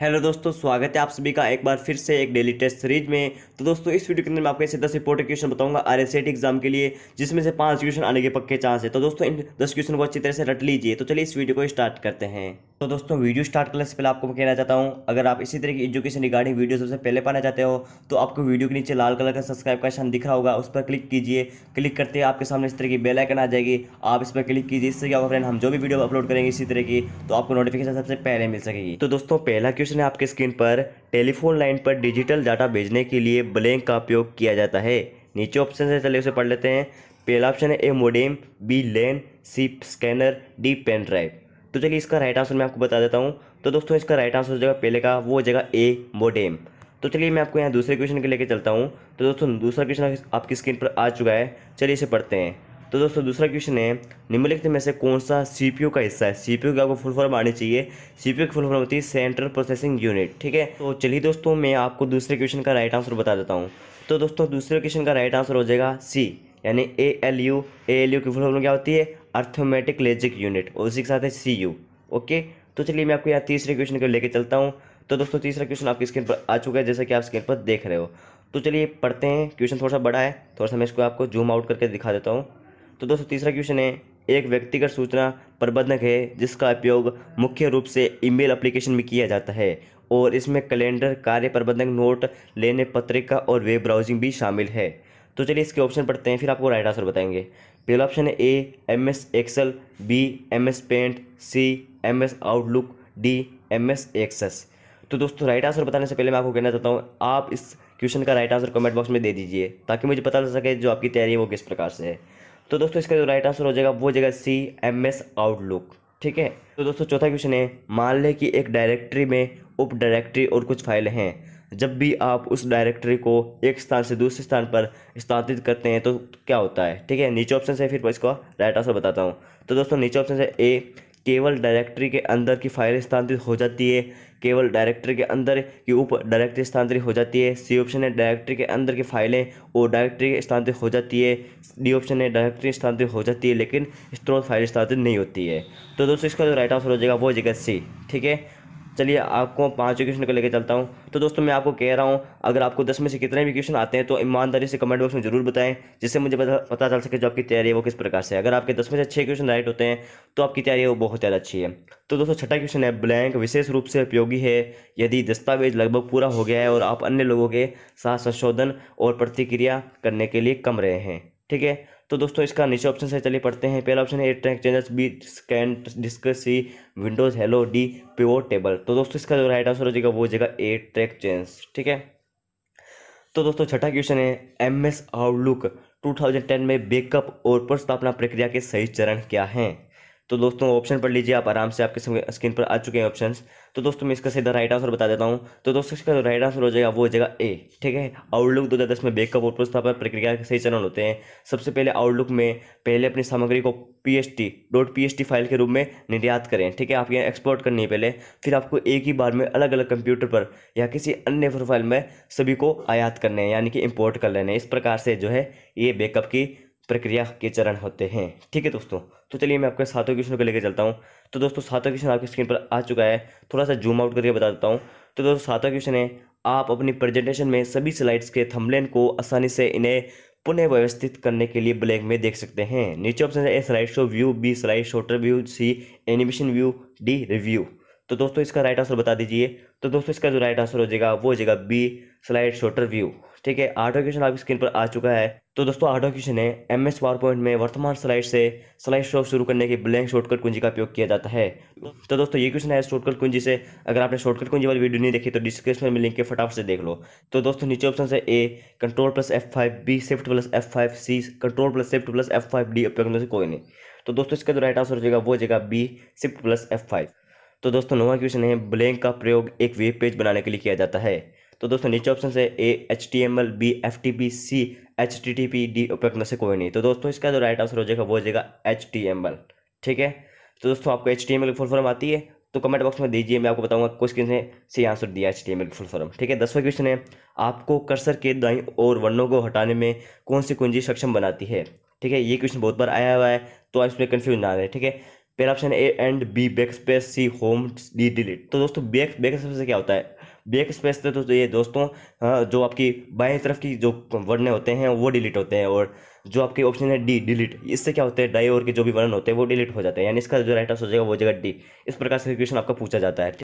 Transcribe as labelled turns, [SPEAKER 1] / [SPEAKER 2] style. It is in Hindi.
[SPEAKER 1] हेलो दोस्तों स्वागत है आप सभी का एक बार फिर से एक डेली टेस्ट सीरीज में तो दोस्तों इस वीडियो के अंदर मैं आपको ऐसे दस इंपॉर्टेंट क्वेश्चन बताऊंगा आर एस एग्जाम के लिए जिसमें से पांच क्वेश्चन आने के पक्के चांस है तो दोस्तों इन दस क्वेश्चन को अच्छी तरह से रट लीजिए तो चलिए इस वीडियो को स्टार्ट करते हैं तो दोस्तों वीडियो स्टार्ट करने से पहले आपको मैं कहना चाहता हूँ अगर आप इसी तरह की एजुकेशन रिगार्डिंग वीडियो सबसे पहले पाना चाहते हो तो आपको वीडियो के नीचे लाल कलर का सब्सक्राइब का निशान दिख रहा होगा उस पर क्लिक कीजिए क्लिक करते ही आपके सामने इस तरह की बेल आइकन आ जाएगी आप इस पर क्लिक कीजिए इससे क्या होगा फ्रेंड हम जो भी वीडियो अपलोड करेंगे इसी तरह की तो आपको नोटिफिकेशन सबसे पहले मिल सकेगी तो दोस्तों पहला क्वेश्चन है आपके स्क्रीन पर टेलीफोन लाइन पर डिजिटल डाटा भेजने के लिए ब्लैंक का उपयोग किया जाता है नीचे ऑप्शन है चले उसे पढ़ लेते हैं पहला ऑप्शन है A modem B LAN C scanner D pen drive तो चलिए इसका राइट आंसर मैं आपको बता देता हूँ तो दोस्तों इसका राइट आंसर हो जाएगा पहले का वो हो जाएगा ए मोडेम तो चलिए मैं आपको यहाँ दूसरे क्वेश्चन के लेके चलता हूँ तो दोस्तों दूसरा क्वेश्चन आपकी स्क्रीन पर आ चुका है चलिए इसे पढ़ते हैं तो दोस्तों दूसरा क्वेश्चन है निम्नलिखित में से कौन सा सी का हिस्सा है सी का आपको फुल फॉर्म आनी चाहिए सी की फुल फॉर्म होती है सेंट्रल प्रोसेसिंग यूनिट ठीक है तो चलिए दोस्तों मैं आपको दूसरे क्वेश्चन का राइट आंसर बता देता हूँ तो दोस्तों दूसरे क्वेश्चन का राइट आंसर हो जाएगा सी यानी A L U A L U की फुल फॉर्म क्या होती है अर्थोमेटिक लेजिक यूनिट और उसी के साथ है सी यू ओके तो चलिए मैं आपको यहाँ तीसरे क्वेश्चन को लेकर चलता हूँ तो दोस्तों तीसरा क्वेश्चन आपकी स्क्रीन पर आ चुका है जैसा कि आप स्क्रीन पर देख रहे हो तो चलिए पढ़ते हैं क्वेश्चन थोड़ा सा बड़ा है थोड़ा सा मैं इसको आपको जूम आउट करके दिखा देता हूँ तो दोस्तों तीसरा क्वेश्चन है एक व्यक्तिगत सूचना प्रबंधक है जिसका उपयोग मुख्य रूप से ईमेल एप्लीकेशन में किया जाता है और इसमें कैलेंडर कार्य प्रबंधक नोट लेने पत्रिका और वेब ब्राउजिंग भी शामिल है तो चलिए इसके ऑप्शन पढ़ते हैं फिर आपको राइट आंसर बताएंगे पहला ऑप्शन है A M S Excel B M S Paint C M S Outlook D M S Access तो दोस्तों राइट आंसर बताने से पहले मैं आपको कहना चाहता हूँ आप इस क्वेश्चन का राइट आंसर कमेंट बॉक्स में दे दीजिए ताकि मुझे पता चल सके जो आपकी तैयारी है वो किस प्रकार से है तो दोस्तों इसका जो राइट आंसर हो जाएगा वो जगह सी एम एस आउटलुक ठीक है तो दोस्तों चौथा क्वेश्चन है मान लें कि एक डायरेक्टरी में उप डायरेक्टरी और कुछ फाइलें हैं जब भी आप उस डायरेक्टरी को एक स्थान से दूसरे स्थान पर स्थानांतरित करते हैं तो क्या होता है ठीक है नीचे ऑप्शन से फिर इसको राइट आंसर बताता हूँ तो दोस्तों नीचे ऑप्शन से ए केवल डायरेक्टरी के अंदर की फाइल स्थानांतरित हो जाती है केवल डायरेक्टरी के अंदर की उप डायरेक्टरी स्थानांतरित हो जाती है सी ऑप्शन है डायरेक्टरी के अंदर की फाइलें और डायरेक्टरी स्थानांतरित हो जाती है डी ऑप्शन है डायरेक्टरी स्थानांतरित हो जाती है लेकिन स्त्रोत फाइल स्थानांतरित नहीं होती है तो दोस्तों इसका जो राइट आंसर हो जाएगा वो हो जाएगा सी ठीक है चलिए आपको पाँचों क्वेश्चन को लेकर चलता हूँ तो दोस्तों मैं आपको कह रहा हूँ अगर आपको दस में से कितने भी क्वेश्चन आते हैं तो ईमानदारी से कमेंट बॉक्स में जरूर बताएं जिससे मुझे पता चल सके जो आपकी तैयारी है वो किस प्रकार से अगर आपके दस में से छः क्वेश्चन राइट होते हैं तो आपकी तैयारी वो बहुत ज़्यादा अच्छी है तो दोस्तों छठा क्वेश्चन है ब्लैंक विशेष रूप से उपयोगी है यदि दस्तावेज लगभग पूरा हो गया है और आप अन्य लोगों के साथ संशोधन और प्रतिक्रिया करने के लिए कम रहे हैं ठीक है तो दोस्तों इसका नीचे ऑप्शन से चलिए पढ़ते हैं पहला ऑप्शन है A track changers B scan disk C Windows hello D pure table तो दोस्तों इसका जो राइट आंसर हो जाएगा वो हो जाएगा एट ट्रैक चेंज ठीक है तो दोस्तों छठा क्वेश्चन है एम एस आउटलुक टू में बैकअप और स्थापना प्रक्रिया के सही चरण क्या हैं तो दोस्तों ऑप्शन पढ़ लीजिए आप आराम से आपके स्क्रीन पर आ चुके हैं ऑप्शन तो दोस्तों मैं इसका सीधा राइट आंसर बता देता हूँ तो दोस्तों इसका जो राइट आंसर हो जाएगा वो हो जाएगा ए ठीक है आउटलुक दो हज़ार दस में बेकअप और बोर्ड प्रस्तापन प्रक्रिया के सही चरण होते हैं सबसे पहले आउटलुक में पहले अपनी सामग्री को P H T dot P H T file के रूप में निर्यात करें ठीक है आप यहाँ एक्सपोर्ट करनी है पहले फिर आपको एक ही बार में अलग अलग कंप्यूटर पर या किसी अन्य प्रोफाइल में सभी को आयात करने हैं यानी कि इम्पोर्ट कर लेने इस प्रकार से जो है ये बेकअप की प्रक्रिया के चरण होते हैं ठीक है दोस्तों तो चलिए मैं आपके सातों क्वेश्चन को लेकर चलता हूँ तो दोस्तों सातों क्वेश्चन आपकी स्क्रीन पर आ चुका है थोड़ा सा जूम आउट करके बता देता हूँ तो दोस्तों सातों क्वेश्चन है आप अपनी प्रेजेंटेशन में सभी स्लाइड्स के थमलेन को आसानी से इन्हें पुनः व्यवस्थित करने के लिए ब्लैक में देख सकते हैं नीचे ऑप्शन है A slide show view B slide sorter view C animation view D review तो दोस्तों इसका राइट आंसर बता दीजिए तो दोस्तों इसका जो राइट आंसर हो जाएगा वो हो जाएगा बी स्लाइड शोटर व्यू ठीक है आठवा क्वेश्चन आपकी स्क्रीन पर आ चुका है तो दोस्तों आठवा क्वेश्चन है एम एस पावर पॉइंट में वर्तमान स्लाइड से स्लाइड शो शुरू करने के ब्लैंक शॉर्टकट कुंजी का उपयोग किया जाता है तो दोस्तों ये क्वेश्चन है शॉर्टकट कुंजी से अगर आपने शॉर्टकट कुंजी वाली वीडियो नहीं देखी तो डिस्क्रिप्शन में लिंक के फटाफट से देख लो तो दोस्तों नीचे ऑप्शन है A control plus F five B shift plus F five C control plus shift plus F five D उपयोग से कोई नहीं तो दोस्तों इसका जो राइट आंसर हो जाएगा वो जगह B shift plus F five तो दोस्तों नोवा क्वेश्चन है ब्लैंक का प्रयोग एक वेब पेज बनाने के लिए किया जाता है तो दोस्तों नीचे ऑप्शन है A H T M L B F T P C H T T P D उपयोग में से कोई नहीं तो दोस्तों इसका जो राइट आंसर हो जाएगा वो हो जाएगा एच टी एम एल ठीक है तो दोस्तों आपको एच टी एम एल की फुल फॉर्म आती है तो कमेंट बॉक्स में दीजिए मैं आपको बताऊंगा क्वेश्चन ने सही आंसर दिया H T M L full form ठीक है दसवा क्वेश्चन है आपको कर्सर के दाई और वर्णों को हटाने में कौन सी कुंजी सक्षम बनाती है ठीक है ये क्वेश्चन बहुत बार आया हुआ है तो आप इसमें कन्फ्यूज ना रहे ठीक है पहला option A end B backspace C home D delete तो दोस्तों बैक बैक स्पेस से क्या होता है बैक स्पेस तो ये दोस्तों हाँ, जो आपकी बाएं तरफ की जो वर्ण होते हैं वो डिलीट होते हैं और जो आपके ऑप्शन है डी डिलीट इससे क्या होता है डाई ओर के जो भी वर्ण होते हैं वो डिलीट हो जाते हैं यानी इसका जो राइट आंसर हो जाएगा वो हो जाएगा डी इस प्रकार से क्वेश्चन आपका पूछा जाता है